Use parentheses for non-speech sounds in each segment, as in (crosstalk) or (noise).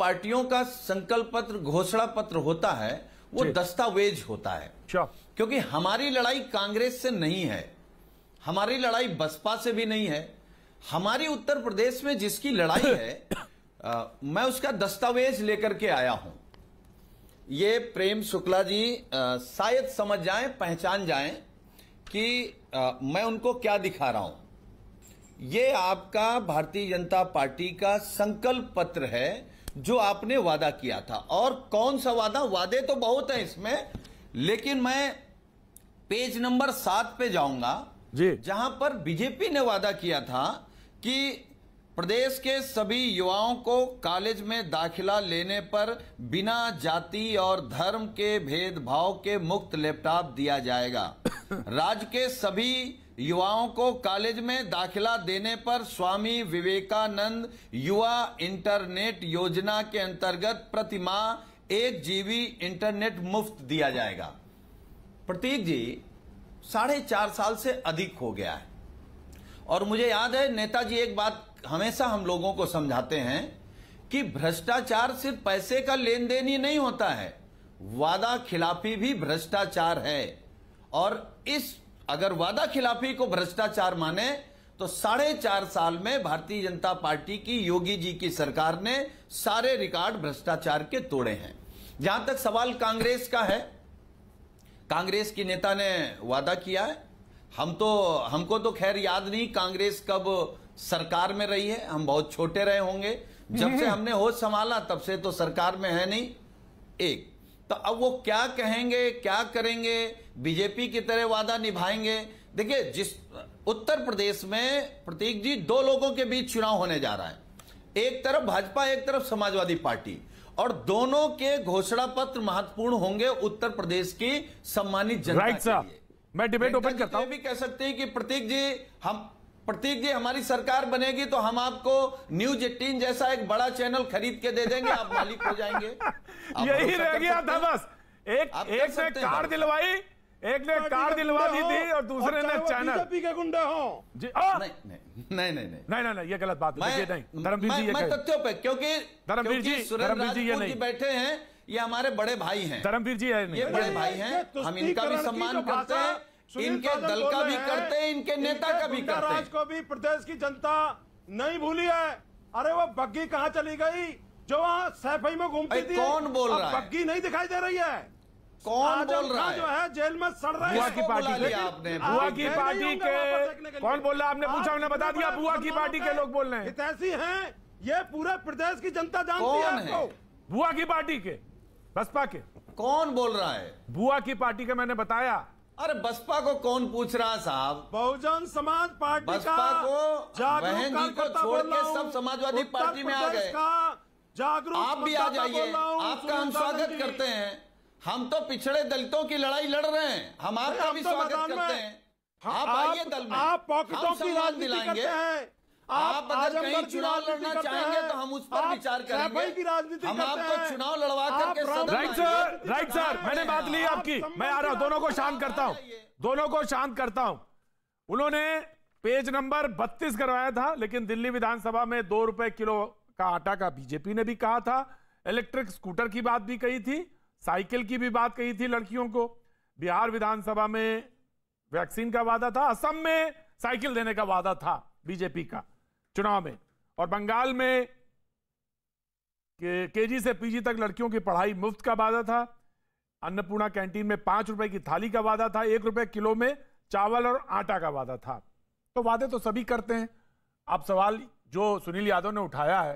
पार्टियों का संकल्प पत्र घोषणा पत्र होता है वो दस्तावेज होता है अच्छा। क्योंकि हमारी लड़ाई कांग्रेस से नहीं है हमारी लड़ाई बसपा से भी नहीं है हमारी उत्तर प्रदेश में जिसकी लड़ाई है आ, (coughs) मैं उसका दस्तावेज लेकर के आया हूं ये प्रेम शुक्ला जी शायद समझ जाए पहचान जाए कि आ, मैं उनको क्या दिखा रहा हूं ये आपका भारतीय जनता पार्टी का संकल्प पत्र है जो आपने वादा किया था और कौन सा वादा वादे तो बहुत हैं इसमें लेकिन मैं पेज नंबर सात पे जाऊंगा जी जहां पर बीजेपी ने वादा किया था कि प्रदेश के सभी युवाओं को कॉलेज में दाखिला लेने पर बिना जाति और धर्म के भेदभाव के मुक्त लैपटॉप दिया जाएगा (coughs) राज्य के सभी युवाओं को कॉलेज में दाखिला देने पर स्वामी विवेकानंद युवा इंटरनेट योजना के अंतर्गत प्रति माह एक जीबी इंटरनेट मुफ्त दिया जाएगा प्रतीक जी साढ़े चार साल से अधिक हो गया है और मुझे याद है नेताजी एक बात हमेशा हम लोगों को समझाते हैं कि भ्रष्टाचार सिर्फ पैसे का लेन देन ही नहीं होता है वादा खिलाफी भी भ्रष्टाचार है और इस अगर वादा खिलाफी को भ्रष्टाचार माने तो साढ़े चार साल में भारतीय जनता पार्टी की योगी जी की सरकार ने सारे रिकॉर्ड भ्रष्टाचार के तोड़े हैं जहां तक सवाल कांग्रेस का है कांग्रेस की नेता ने वादा किया है हम तो हमको तो खैर याद नहीं कांग्रेस कब सरकार में रही है हम बहुत छोटे रहे होंगे जब से (laughs) हमने होश संभाला तब से तो सरकार में है नहीं एक तो अब वो क्या कहेंगे क्या करेंगे बीजेपी की तरह वादा निभाएंगे देखिए जिस उत्तर प्रदेश में प्रतीक जी दो लोगों के बीच चुनाव होने जा रहा है एक तरफ भाजपा एक तरफ समाजवादी पार्टी और दोनों के घोषणा पत्र महत्वपूर्ण होंगे उत्तर प्रदेश की सम्मानित जनता right, के लिए मैं डिबेट ओपन करता तो हूं भी कह सकते हैं कि प्रतीक जी हम प्रतीक जी हमारी सरकार बनेगी तो हम आपको न्यूज एटीन जैसा एक बड़ा चैनल खरीद के दे देंगे आप मालिक हो जाएंगे (laughs) यही रह गया था बस एक एक ने कार दिलवाई एक ने कार दिलवा दी थी और दूसरे ने चैनल बीजेपी के गुंडे हो जी नहीं नहीं नहीं नहीं नहीं नहीं ये गलत बात है नहीं धर्मवीर जी मैं तथ्यों पे क्योंकि धर्मवीर जी धर्मवीर जी ये नहीं बैठे हैं ये हमारे बड़े भाई हैं धर्मवीर जी ये बड़े भाई हैं हम इनका भी सम्मान करते हैं इनके दल का भी करते हैं इनके नेता का भी करते हैं को भी प्रदेश की जनता नहीं भूली है अरे वो बग्गी कहाँ चली गई जो वहाँ सैफई में घूमती थी कौन बोल रहा है बग्गी नहीं दिखाई दे रही है कौन बोल रहा है जो है जेल में सड़ रहा है बुआ की पार्टी आपने बुआ की पार्टी के कौन बोल रहा है आपने पूछा उन्हें बता दिया बुआ की पार्टी के लोग बोल रहे हैं ऐसी है ये पूरे प्रदेश की जनता जानती है बुआ की पार्टी के बसपा के कौन बोल रहा है बुआ की पार्टी के मैंने बताया अरे बसपा को कौन पूछ रहा साहब बहुजन समाज पार्टी बसपा को बहन जी को छोड़ के सब समाजवादी पार्टी में आ गए जागरूक आप भी आ जाइए आपका हम स्वागत करते हैं हम तो पिछड़े दलितों की लड़ाई लड़ रहे हैं हम आपका भी तो स्वागत करते हैं आप आइए दल में आप पॉकेटों की राजनीति करते हैं आप अगर कहीं चुनाव लड़ना चाहेंगे तो हम उस पर विचार करेंगे की राजनीति हम आपको चुनाव लड़वा करके राइट सर राइट सर मैंने बात ली आपकी मैं आ रहा हूं दोनों को शांत करता हूं दोनों को शांत करता हूं उन्होंने पेज नंबर 32 करवाया था लेकिन दिल्ली विधानसभा में दो रुपए किलो का आटा का बीजेपी ने भी कहा था इलेक्ट्रिक स्कूटर की बात भी कही थी साइकिल की भी बात कही थी लड़कियों को बिहार विधानसभा में वैक्सीन का वादा था असम में साइकिल देने का वादा था बीजेपी का चुनाव में और बंगाल में जी से पीजी तक लड़कियों की पढ़ाई मुफ्त का वादा था अन्नपूर्णा कैंटीन में पांच रुपए की थाली का वादा था एक रुपए किलो में चावल और आटा का वादा था तो वादे तो सभी करते हैं अब सवाल जो सुनील यादव ने उठाया है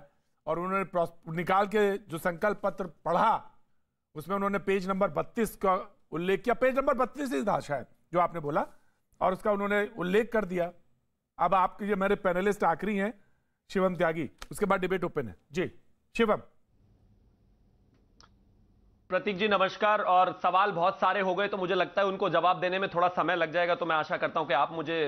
और उन्होंने निकाल के जो संकल्प पत्र पढ़ा उसमें उन्होंने पेज नंबर बत्तीस का उल्लेख किया पेज नंबर बत्तीस ही था शायद जो आपने बोला और उसका उन्होंने उल्लेख कर दिया अब आपके ये मेरे पैनलिस्ट आखिरी हैं शिवम त्यागी उसके बाद डिबेट ओपन है जी शिवम प्रतीक जी नमस्कार और सवाल बहुत सारे हो गए तो मुझे लगता है उनको जवाब देने में थोड़ा समय लग जाएगा तो मैं आशा करता हूं कि आप मुझे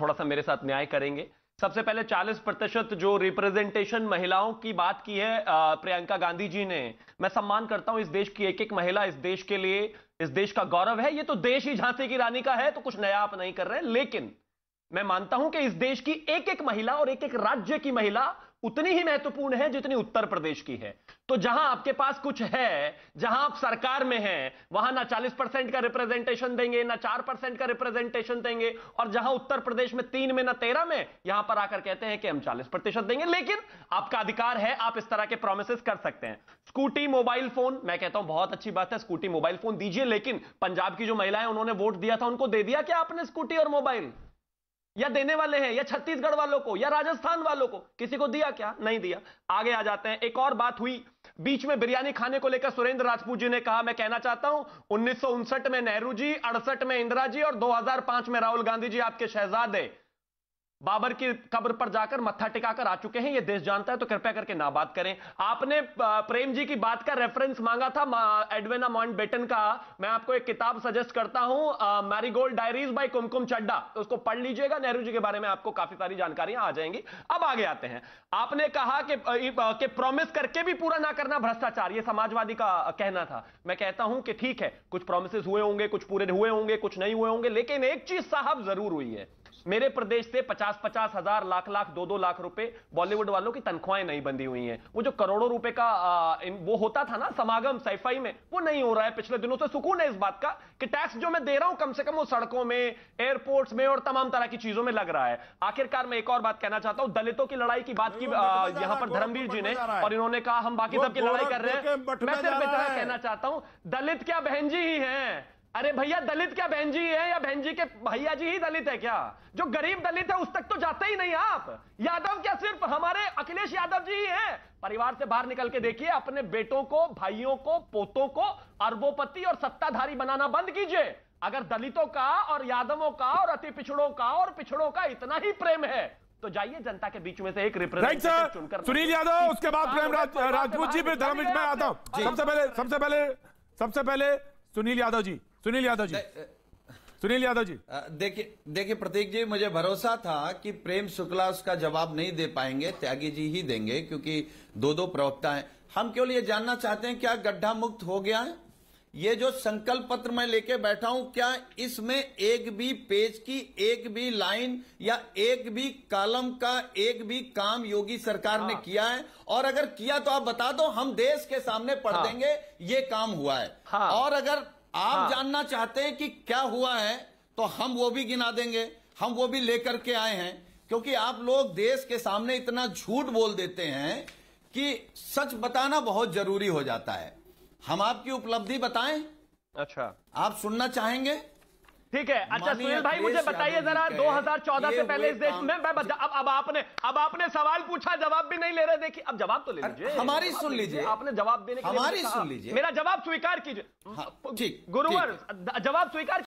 थोड़ा सा मेरे साथ न्याय करेंगे सबसे पहले 40 प्रतिशत जो रिप्रेजेंटेशन महिलाओं की बात की है प्रियंका गांधी जी ने मैं सम्मान करता हूं इस देश की एक एक महिला इस देश के लिए इस देश का गौरव है ये तो देश ही झांसी की रानी का है तो कुछ नया आप नहीं कर रहे लेकिन मैं मानता हूं कि इस देश की एक एक महिला और एक एक राज्य की महिला उतनी ही महत्वपूर्ण है जितनी उत्तर प्रदेश की है तो जहां आपके पास कुछ है जहां आप सरकार में हैं वहां ना 40 परसेंट का रिप्रेजेंटेशन देंगे ना 4 परसेंट का रिप्रेजेंटेशन देंगे और जहां उत्तर प्रदेश में तीन में ना तेरह में यहां पर आकर कहते हैं कि हम 40 प्रतिशत देंगे लेकिन आपका अधिकार है आप इस तरह के प्रोमिस कर सकते हैं स्कूटी मोबाइल फोन मैं कहता हूं बहुत अच्छी बात है स्कूटी मोबाइल फोन दीजिए लेकिन पंजाब की जो महिलाएं है उन्होंने वोट दिया था उनको दे दिया क्या आपने स्कूटी और मोबाइल या देने वाले हैं या छत्तीसगढ़ वालों को या राजस्थान वालों को किसी को दिया क्या नहीं दिया आगे आ जाते हैं एक और बात हुई बीच में बिरयानी खाने को लेकर सुरेंद्र राजपूत जी ने कहा मैं कहना चाहता हूं उन्नीस में नेहरू जी अड़सठ में इंदिरा जी और 2005 में राहुल गांधी जी आपके शहजादे बाबर की कब्र पर जाकर मत्था टिकाकर आ चुके हैं ये देश जानता है तो कृपया करके ना बात करें आपने प्रेम जी की बात का रेफरेंस मांगा था एडवेना मॉन्ट बेटन का मैं आपको एक किताब सजेस्ट करता हूं Marigold Diaries by Kumkum Chadha तो उसको पढ़ लीजिएगा नेहरू जी के बारे में आपको काफी सारी जानकारियां आ जाएंगी अब आगे आते हैं आपने कहा कि, कि प्रॉमिस करके भी पूरा ना करना भ्रष्टाचार ये समाजवादी का कहना था मैं कहता हूं कि ठीक है कुछ प्रोमिस हुए होंगे कुछ पूरे हुए होंगे कुछ नहीं हुए होंगे लेकिन एक चीज साहब जरूर हुई है मेरे प्रदेश से पचास पचास हजार लाख लाख दो दो लाख रुपए बॉलीवुड वालों की तनख्वाहें नहीं बंदी हुई हैं वो जो करोड़ों रुपए का आ, वो होता था ना समागम सैफाई में वो नहीं हो रहा है पिछले दिनों से सुकून है इस बात का कि टैक्स जो मैं दे रहा हूं कम से कम वो सड़कों में एयरपोर्ट्स में और तमाम तरह की चीजों में लग रहा है आखिरकार मैं एक और बात कहना चाहता हूं दलितों की लड़ाई की बात की यहां पर धर्मवीर जी ने और इन्होंने कहा हम बाकी सबकी लड़ाई कर रहे हैं मैं सिर्फ इतना कहना चाहता हूं दलित क्या बहन जी ही है अरे भैया दलित क्या बहन जी है या बहन जी के भैया जी ही दलित है क्या जो गरीब दलित है उस तक तो जाते ही नहीं आप यादव क्या सिर्फ हमारे अखिलेश यादव जी ही हैं परिवार से बाहर निकल के देखिए अपने बेटों को भाइयों को पोतों को अरबोपति और सत्ताधारी बनाना बंद कीजिए अगर दलितों का और यादवों का और अति पिछड़ों का और पिछड़ों का इतना ही प्रेम है तो जाइए जनता के बीच में से एक रिप्रेजेंटेटिव चुनकर सुनील यादव उसके बाद प्रेम राजपूत जी फिर धर्मेश में आता हूं सबसे पहले सबसे पहले सबसे पहले सुनील यादव जी सुनील यादव जी सुनील यादव जी देखिए देखिए प्रतीक जी मुझे भरोसा था कि प्रेम शुक्ला उसका जवाब नहीं दे पाएंगे त्यागी जी ही देंगे क्योंकि दो दो प्रवक्ता हैं हम केवल ये जानना चाहते हैं क्या गड्ढा मुक्त हो गया है ये जो संकल्प पत्र मैं लेके बैठा हूं क्या इसमें एक भी पेज की एक भी लाइन या एक भी कॉलम का एक भी काम योगी सरकार हाँ। ने किया है और अगर किया तो आप बता दो हम देश के सामने पढ़ हाँ। देंगे ये काम हुआ है हाँ। और अगर आप हाँ। जानना चाहते हैं कि क्या हुआ है तो हम वो भी गिना देंगे हम वो भी लेकर के आए हैं क्योंकि आप लोग देश के सामने इतना झूठ बोल देते हैं कि सच बताना बहुत जरूरी हो जाता है हम आपकी उपलब्धि बताएं अच्छा आप सुनना चाहेंगे ठीक है अच्छा सुनील भाई मुझे बताइए जरा 2014 से पहले इस देश में मैं अब अब आपने अब आपने सवाल पूछा जवाब भी नहीं ले रहे देखिए अब जवाब तो ले लीजिए हमारी सुन लीजिए आपने जवाब देने के लिए हमारी सुन लीजिए मेरा जवाब स्वीकार कीजिए हाँ, ठीक गुरुवर जवाब स्वीकार